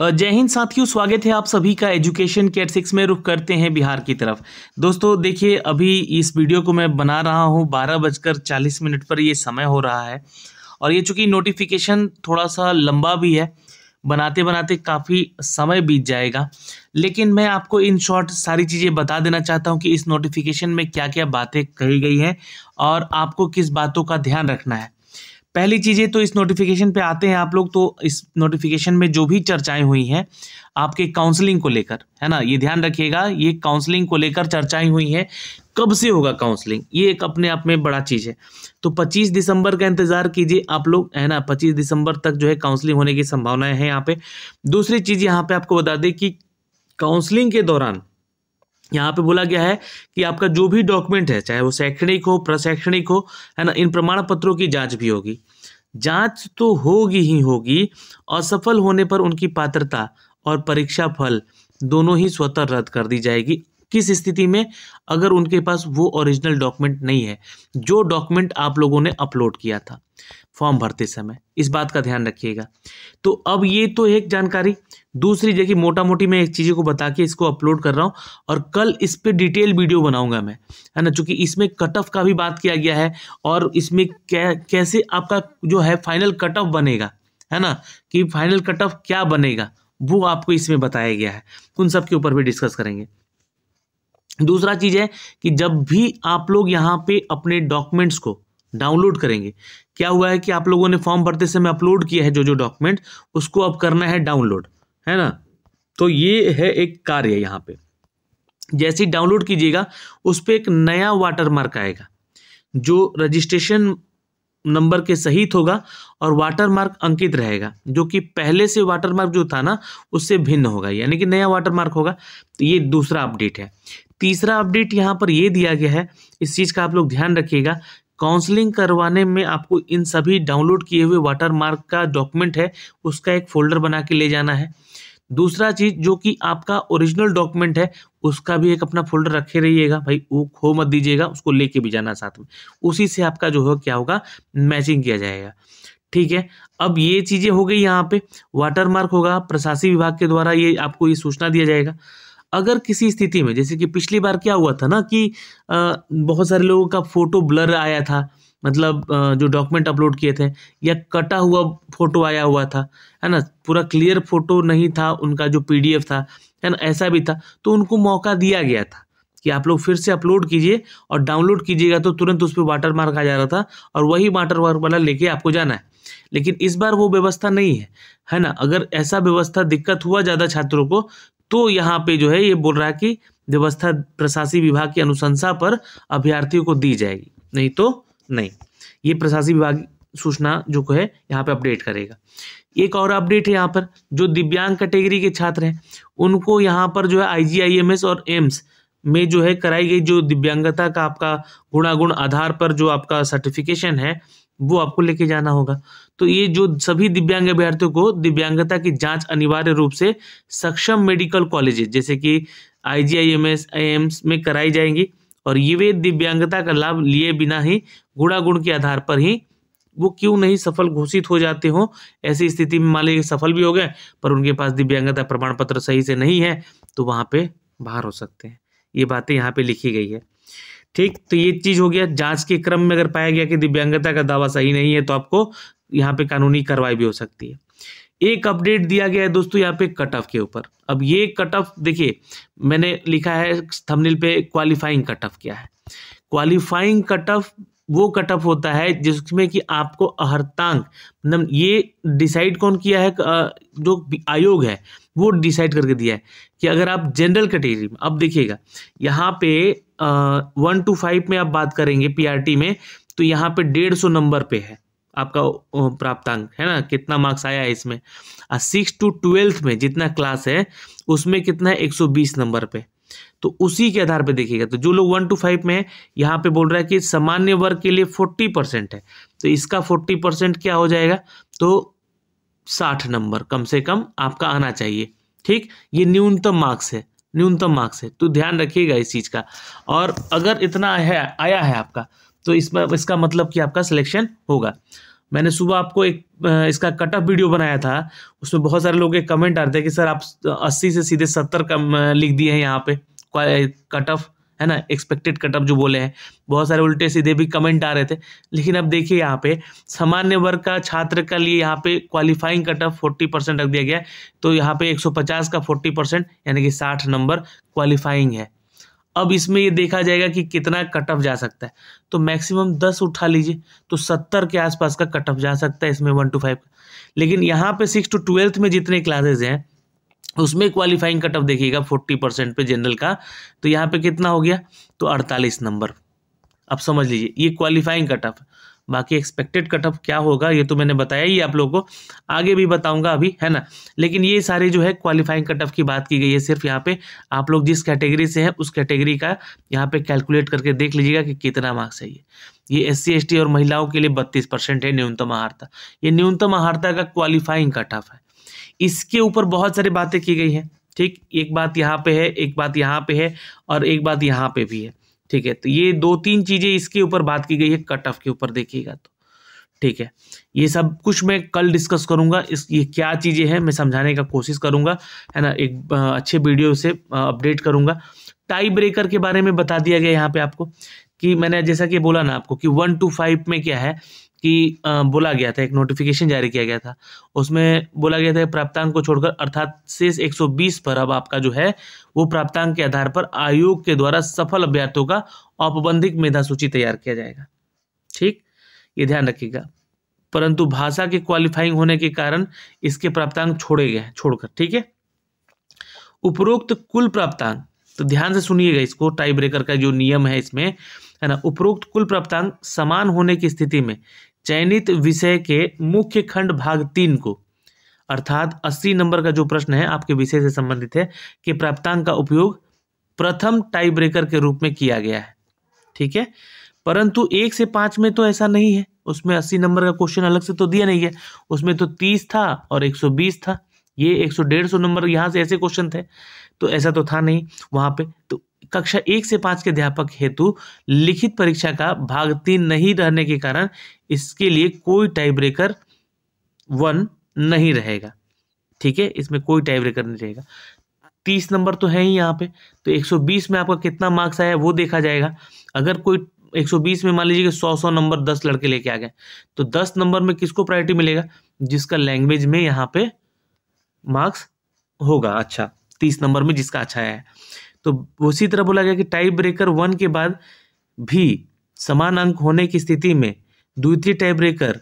जय हिंद साथियों स्वागत है आप सभी का एजुकेशन कैट सिक्स में रुख करते हैं बिहार की तरफ दोस्तों देखिए अभी इस वीडियो को मैं बना रहा हूँ बारह बजकर चालीस मिनट पर ये समय हो रहा है और ये चूँकि नोटिफिकेशन थोड़ा सा लंबा भी है बनाते बनाते काफ़ी समय बीत जाएगा लेकिन मैं आपको इन शॉर्ट सारी चीज़ें बता देना चाहता हूँ कि इस नोटिफिकेशन में क्या क्या बातें कही गई हैं और आपको किस बातों का ध्यान रखना है पहली चीज़ें तो इस नोटिफिकेशन पे आते हैं आप लोग तो इस नोटिफिकेशन में जो भी चर्चाएं हुई हैं आपके काउंसलिंग को लेकर है ना ये ध्यान रखिएगा ये काउंसलिंग को लेकर चर्चाएं हुई हैं कब से होगा काउंसलिंग ये एक अपने आप में बड़ा चीज़ है तो 25 दिसंबर का इंतज़ार कीजिए आप लोग है ना 25 दिसंबर तक जो है काउंसलिंग होने की संभावनाएं हैं यहाँ पे दूसरी चीज़ यहाँ पर आपको बता दें कि काउंसलिंग के दौरान यहाँ पे बोला गया है कि आपका जो भी डॉक्यूमेंट है चाहे वो शैक्षणिक हो प्रशैक्षणिक हो है ना इन प्रमाण पत्रों की जांच भी होगी जांच तो होगी ही होगी असफल होने पर उनकी पात्रता और परीक्षा फल दोनों ही स्वतः रद्द कर दी जाएगी किस स्थिति में अगर उनके पास वो ओरिजिनल डॉक्यूमेंट नहीं है जो डॉक्यूमेंट आप लोगों ने अपलोड किया था फॉर्म भरते समय इस बात का ध्यान रखिएगा तो अब ये तो एक जानकारी दूसरी जगह मोटा मोटी मैं एक चीज को बता के इसको अपलोड कर रहा हूँ और कल इस पर डिटेल वीडियो बनाऊंगा मैं है ना चूँकि इसमें कट ऑफ का भी बात किया गया है और इसमें कै, कैसे आपका जो है फाइनल कट ऑफ बनेगा है ना कि फाइनल कट ऑफ क्या बनेगा वो आपको इसमें बताया गया है उन सब के ऊपर भी डिस्कस करेंगे दूसरा चीज़ है कि जब भी आप लोग यहाँ पे अपने डॉक्यूमेंट्स को डाउनलोड करेंगे क्या हुआ है कि आप लोगों ने फॉर्म भरते समय अपलोड किया है जो जो डॉक्यूमेंट उसको अब करना है डाउनलोड है ना तो ये है एक कार्य यहाँ पे जैसे डाउनलोड कीजिएगा उस पर एक नया वाटर मार्क आएगा जो रजिस्ट्रेशन नंबर के सहित होगा और वाटर मार्क अंकित रहेगा जो कि पहले से वाटर मार्क जो था ना उससे भिन्न होगा यानी कि नया वाटर मार्क होगा तो ये दूसरा अपडेट है तीसरा अपडेट यहाँ पर ये दिया गया है इस चीज़ का आप लोग ध्यान रखिएगा काउंसलिंग करवाने में आपको इन सभी डाउनलोड किए हुए वाटर मार्क का डॉक्यूमेंट है उसका एक फोल्डर बना के ले जाना है दूसरा चीज़ जो कि आपका ओरिजिनल डॉक्यूमेंट है उसका भी एक अपना फोल्डर रखे रहिएगा भाई वो खो मत दीजिएगा उसको लेके भी जाना साथ में उसी से आपका जो है क्या होगा मैचिंग किया जाएगा ठीक है अब ये चीज़ें हो गई यहाँ पे वाटरमार्क होगा प्रशासी विभाग के द्वारा ये आपको ये सूचना दिया जाएगा अगर किसी स्थिति में जैसे कि पिछली बार क्या हुआ था ना कि बहुत सारे लोगों का फोटो ब्लर आया था मतलब जो डॉक्यूमेंट अपलोड किए थे या कटा हुआ फोटो आया हुआ था है ना पूरा क्लियर फोटो नहीं था उनका जो पीडीएफ था है ना ऐसा भी था तो उनको मौका दिया गया था कि आप लोग फिर से अपलोड कीजिए और डाउनलोड कीजिएगा तो तुरंत उस पर वाटर मार्क आ जा रहा था और वही वाटर मार्क वाला लेके आपको जाना है लेकिन इस बार वो व्यवस्था नहीं है है ना अगर ऐसा व्यवस्था दिक्कत हुआ ज़्यादा छात्रों को तो यहाँ पे जो है ये बोल रहा है कि व्यवस्था प्रशासी विभाग की अनुशंसा पर अभ्यर्थियों को दी जाएगी नहीं तो नहीं ये प्रशासी विभाग सूचना जो को है यहाँ पे अपडेट करेगा एक और अपडेट है यहाँ पर जो दिव्यांग कैटेगरी के छात्र हैं उनको यहाँ पर जो है आईजीआईएमएस और एम्स में जो है कराई गई जो दिव्यांगता का आपका गुणागुण आधार पर जो आपका सर्टिफिकेशन है वो आपको लेके जाना होगा तो ये जो सभी दिव्यांग अभ्यर्थियों को दिव्यांगता की जांच अनिवार्य रूप से सक्षम मेडिकल कॉलेजेस जैसे कि I G I M S I AIIMS में कराई जाएंगी और ये वे दिव्यांगता का लाभ लिए बिना ही गुणागुण के आधार पर ही वो क्यों नहीं सफल घोषित हो जाते हो ऐसी स्थिति में मान लीजिए सफल भी हो गए पर उनके पास दिव्यांगता प्रमाण पत्र सही से नहीं है तो वहाँ पे बाहर हो सकते हैं ये बातें यहाँ पे लिखी गई है ठीक तो ये चीज़ हो गया जांच के क्रम में अगर पाया गया कि दिव्यांगता का दावा सही नहीं है तो आपको यहाँ पे कानूनी कार्रवाई भी हो सकती है एक अपडेट दिया गया है दोस्तों यहाँ पे कट ऑफ के ऊपर अब ये कट ऑफ देखिए मैंने लिखा है थंबनेल पे क्वालिफाइंग कट ऑफ क्या है क्वालिफाइंग कट ऑफ वो कट ऑफ होता है जिसमें कि आपको अहर्तांक मतलब ये डिसाइड कौन किया है जो आयोग है वो डिसाइड करके दिया है कि अगर आप जनरल कैटेगरी में अब देखिएगा यहाँ पे वन टू फाइव में आप बात करेंगे पीआरटी में तो यहाँ पे डेढ़ सौ नंबर पे है आपका प्राप्तांक है ना कितना मार्क्स आया है इसमें और सिक्स टू ट्वेल्थ में जितना क्लास है उसमें कितना है एक सौ बीस नंबर पे तो उसी के आधार पे देखिएगा तो जो लोग वन टू फाइव में है यहाँ पे बोल रहा है कि सामान्य वर्ग के लिए फोर्टी परसेंट है तो इसका फोर्टी परसेंट क्या हो जाएगा तो साठ नंबर कम से कम आपका आना चाहिए ठीक ये न्यूनतम मार्क्स है न्यूनतम मार्क्स है तो ध्यान रखिएगा इस चीज़ का और अगर इतना है आया है आपका तो इसमें इसका मतलब कि आपका सिलेक्शन होगा मैंने सुबह आपको एक इसका कट ऑफ वीडियो बनाया था उसमें बहुत सारे लोग एक कमेंट रहे थे कि सर आप अस्सी से सीधे सत्तर कम लिख दिए हैं यहाँ पे कट ऑफ है ना एक्सपेक्टेड कटअप जो बोले हैं बहुत सारे उल्टे सीधे भी कमेंट आ रहे थे लेकिन अब देखिए यहाँ पे सामान्य वर्ग का छात्र का लिए यहाँ पे क्वालिफाइंग कटअप फोर्टी परसेंट रख दिया गया तो यहाँ पे एक सौ पचास का फोर्टी परसेंट यानी कि साठ नंबर क्वालिफाइंग है अब इसमें ये देखा जाएगा कि कितना कट ऑफ जा सकता है तो मैक्सिमम दस उठा लीजिए तो सत्तर के आसपास का कट ऑफ जा सकता है इसमें वन टू फाइव लेकिन यहाँ पे सिक्स टू ट्वेल्थ में जितने क्लासेज हैं उसमें क्वालिफाइंग कट ऑफ देखिएगा फोर्टी परसेंट पे जनरल का तो यहाँ पे कितना हो गया तो अड़तालीस नंबर अब समझ लीजिए ये क्वालिफाइंग कट ऑफ बाकी एक्सपेक्टेड कट ऑफ क्या होगा ये तो मैंने बताया ही आप लोगों को आगे भी बताऊंगा अभी है ना लेकिन ये सारे जो है क्वालिफाइंग कट ऑफ की बात की गई है सिर्फ यहाँ पे आप लोग जिस कैटेगरी से हैं उस कैटेगरी का यहाँ पे कैलकुलेट करके देख लीजिएगा कि कितना मार्क्स है ये ये एस सी और महिलाओं के लिए बत्तीस परसेंट है न्यूनतम आहारता ये न्यूनतम आहारता का क्वालिफाइंग कट ऑफ है इसके ऊपर बहुत सारी बातें की गई हैं ठीक एक बात यहाँ पे है एक बात यहाँ पे है और एक बात यहाँ पे भी है ठीक है तो ये दो तीन चीज़ें इसके ऊपर बात की गई है कट ऑफ के ऊपर देखिएगा तो ठीक है ये सब कुछ मैं कल डिस्कस करूंगा इस ये क्या चीज़ें हैं मैं समझाने का कोशिश करूंगा है ना एक अच्छे वीडियो से अपडेट करूंगा टाई ब्रेकर के बारे में बता दिया गया यहाँ पे आपको कि मैंने जैसा कि बोला ना आपको कि वन टू फाइव में क्या है कि बोला गया था एक नोटिफिकेशन जारी किया गया था उसमें बोला गया था प्राप्तांक को छोड़कर अर्थात शेष 120 पर अब आपका जो है वो प्राप्तांक के आधार पर आयोग के द्वारा सफल अभ्यर्थियों का औपबंधिक मेधा सूची तैयार किया जाएगा ठीक ये ध्यान रखिएगा परंतु भाषा के क्वालिफाइंग होने के कारण इसके प्राप्तांक छोड़े गए छोड़कर ठीक है उपरोक्त कुल प्राप्तांक तो ध्यान से सुनिएगा इसको टाई ब्रेकर का जो नियम है इसमें है ना उपरोक्त कुल प्राप्तांक समान होने की स्थिति में चयनित विषय के मुख्य खंड भाग तीन को अर्थात 80 नंबर का जो प्रश्न है आपके विषय से संबंधित है कि प्राप्तांक का उपयोग प्रथम टाई ब्रेकर के रूप में किया गया है ठीक है परंतु एक से पांच में तो ऐसा नहीं है उसमें अस्सी नंबर का क्वेश्चन अलग से तो दिया नहीं है उसमें तो तीस था और एक सौ बीस था ये एक सौ डेढ़ सौ नंबर यहाँ से ऐसे क्वेश्चन थे तो ऐसा तो था नहीं वहां पे तो कक्षा एक से पाँच के अध्यापक हेतु लिखित परीक्षा का भाग तीन नहीं रहने के कारण इसके लिए कोई टाइप ब्रेकर वन नहीं रहेगा ठीक है इसमें कोई टाइप ब्रेकर नहीं रहेगा तीस नंबर तो है ही यहाँ पे तो एक सौ बीस में आपका कितना मार्क्स आया वो देखा जाएगा अगर कोई एक सौ बीस में मान लीजिए कि सौ सौ नंबर दस लड़के लेके आ गए तो दस नंबर में किसको प्रायोरिटी मिलेगा जिसका लैंग्वेज में यहाँ पे मार्क्स होगा अच्छा तीस नंबर में जिसका अच्छा आया है तो उसी तरह बोला गया कि टाई ब्रेकर वन के बाद भी समान अंक होने की स्थिति में द्वितीय टाई ब्रेकर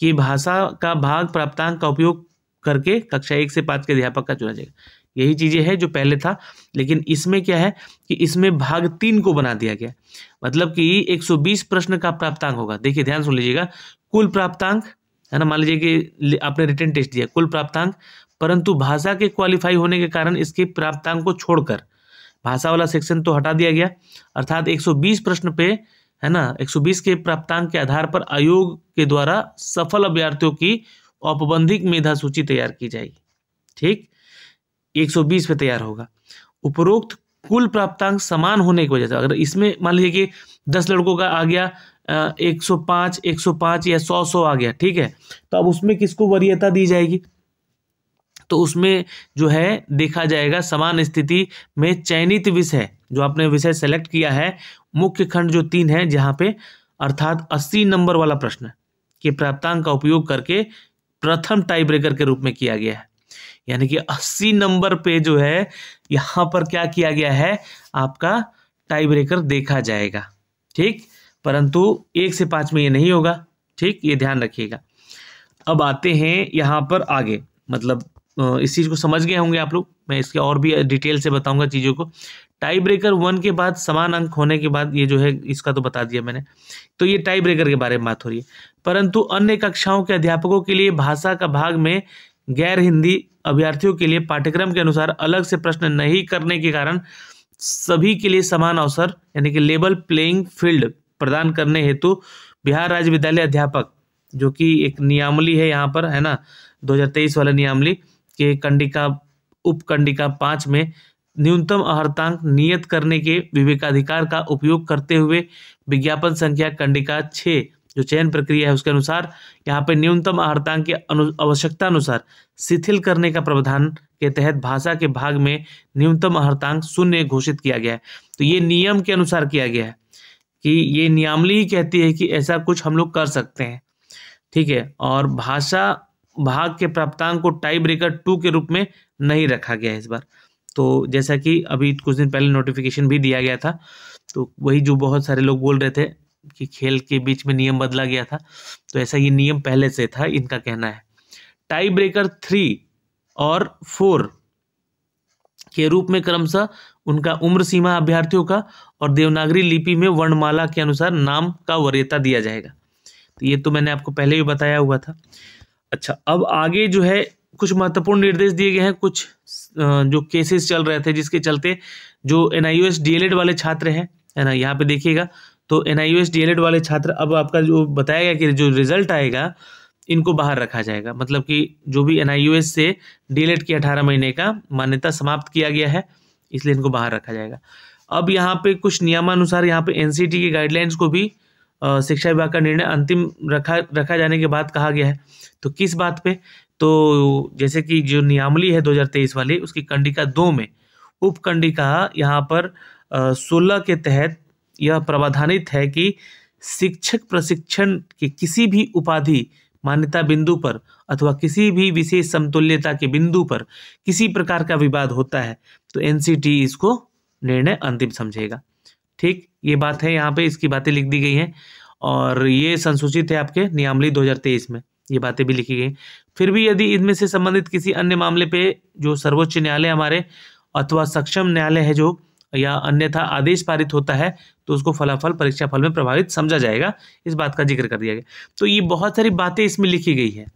की भाषा का भाग प्राप्तांक का उपयोग करके कक्षा एक से पाँच के अध्यापक का चुना जाएगा यही चीज़ें हैं जो पहले था लेकिन इसमें क्या है कि इसमें भाग तीन को बना दिया गया मतलब कि 120 प्रश्न का प्राप्तांक होगा देखिए ध्यान सुन लीजिएगा कुल प्राप्तांक है ना मान लीजिए कि आपने रिटर्न टेस्ट दिया कुल प्राप्तांक परंतु भाषा के क्वालिफाई होने के कारण इसके प्राप्तांक को छोड़कर भाषा वाला सेक्शन तो हटा दिया गया अर्थात 120 प्रश्न पे है ना 120 के प्राप्तांक के आधार पर आयोग के द्वारा सफल अभ्यर्थियों की औपबंधिक मेधा सूची तैयार की जाएगी ठीक 120 पे तैयार होगा उपरोक्त कुल प्राप्तांक समान होने की वजह से अगर इसमें मान लीजिए कि दस लड़कों का आ गया एक सौ एक सौ या सौ सौ आ गया ठीक है तो अब उसमें किसको वरीयता दी जाएगी तो उसमें जो है देखा जाएगा समान स्थिति में चयनित विषय जो आपने विषय सेलेक्ट किया है मुख्य खंड जो तीन है जहाँ पे अर्थात अस्सी नंबर वाला प्रश्न के प्राप्तांक का उपयोग करके प्रथम टाई ब्रेकर के रूप में किया गया है यानी कि अस्सी नंबर पे जो है यहाँ पर क्या किया गया है आपका टाई ब्रेकर देखा जाएगा ठीक परंतु एक से पाँच में ये नहीं होगा ठीक ये ध्यान रखिएगा अब आते हैं यहाँ पर आगे मतलब इस चीज़ को समझ गए होंगे आप लोग मैं इसके और भी डिटेल से बताऊंगा चीज़ों को टाई ब्रेकर वन के बाद समान अंक होने के बाद ये जो है इसका तो बता दिया मैंने तो ये टाई ब्रेकर के बारे में बात हो रही है परंतु अन्य कक्षाओं के अध्यापकों के लिए भाषा का भाग में गैर हिंदी अभ्यर्थियों के लिए पाठ्यक्रम के अनुसार अलग से प्रश्न नहीं करने के कारण सभी के लिए समान अवसर यानी कि लेबल प्लेइंग फील्ड प्रदान करने हेतु बिहार राज्य विद्यालय अध्यापक जो कि एक नियामली है यहाँ पर है ना 2023 वाला नियामली के कंडिका उपकंडिका पाँच में न्यूनतम अहर्तांक नियत करने के विवेकाधिकार का उपयोग करते हुए विज्ञापन संख्या कंडिका छः जो चयन प्रक्रिया है उसके अनुसार यहाँ पर न्यूनतम आहर्तांक की अनु आवश्यकता अनुसार शिथिल करने का प्रावधान के तहत भाषा के भाग में न्यूनतम आहर्तांक शून्य घोषित किया गया है तो ये नियम के अनुसार किया गया है कि ये नियमली ही कहती है कि ऐसा कुछ हम लोग कर सकते हैं ठीक है और भाषा भाग के प्राप्तांक को टाई ब्रेकर टू के रूप में नहीं रखा गया है इस बार तो जैसा कि अभी कुछ दिन पहले नोटिफिकेशन भी दिया गया था तो वही जो बहुत सारे लोग बोल रहे थे कि खेल के बीच में नियम बदला गया था तो ऐसा ये नियम पहले से था इनका कहना है टाई ब्रेकर थ्री और फोर के रूप में क्रमशः उनका उम्र सीमा अभ्यर्थियों का और देवनागरी लिपि में वर्णमाला के अनुसार नाम का वरीयता दिया जाएगा तो ये तो मैंने आपको पहले भी बताया हुआ था अच्छा अब आगे जो है कुछ महत्वपूर्ण निर्देश दिए गए हैं कुछ जो केसेस चल रहे थे जिसके चलते जो एन आई वाले छात्र हैं है ना यहाँ पे देखिएगा तो एन आई वाले छात्र अब आपका जो बताया गया कि जो रिजल्ट आएगा इनको बाहर रखा जाएगा मतलब कि जो भी एन से एड की अठारह महीने का मान्यता समाप्त किया गया है इसलिए इनको बाहर रखा जाएगा अब यहाँ पे कुछ नियमानुसार यहाँ पे एन की गाइडलाइंस को भी शिक्षा विभाग का निर्णय अंतिम रखा रखा जाने के बाद कहा गया है तो किस बात पे तो जैसे कि जो नियामली है 2023 वाली उसकी कंडिका दो में उपकंडिका यहाँ पर सोलह के तहत यह प्रावधानित है कि शिक्षक प्रशिक्षण के किसी भी उपाधि मान्यता बिंदु पर अथवा किसी भी विशेष समतुल्यता के बिंदु पर किसी प्रकार का विवाद होता है तो एनसीटी इसको निर्णय अंतिम समझेगा ठीक ये बात है यहाँ पे इसकी बातें लिख दी गई हैं और ये संसूचित है आपके नियामली 2023 में ये बातें भी लिखी गई फिर भी यदि इनमें से संबंधित किसी अन्य मामले पे जो सर्वोच्च न्यायालय हमारे अथवा सक्षम न्यायालय है जो या अन्यथा आदेश पारित होता है तो उसको फलाफल परीक्षा फल में प्रभावित समझा जाएगा इस बात का जिक्र कर दिया गया तो ये बहुत सारी बातें इसमें लिखी गई है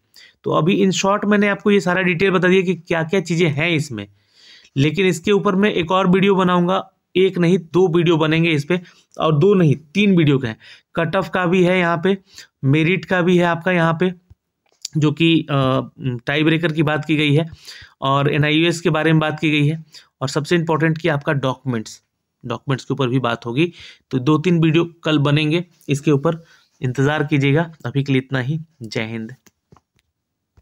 तो अभी इन शॉर्ट मैंने आपको ये सारा डिटेल बता दिया कि क्या क्या चीज़ें हैं इसमें लेकिन इसके ऊपर मैं एक और वीडियो बनाऊंगा एक नहीं दो वीडियो बनेंगे इस पर और दो नहीं तीन वीडियो के कट ऑफ का भी है यहाँ पे मेरिट का भी है आपका यहाँ पे जो कि टाई ब्रेकर की बात की गई है और एन के बारे में बात की गई है और सबसे इम्पोर्टेंट कि आपका डॉक्यूमेंट्स डॉक्यूमेंट्स के ऊपर भी बात होगी तो दो तीन वीडियो कल बनेंगे इसके ऊपर इंतज़ार कीजिएगा अभी के लिए इतना ही जय हिंद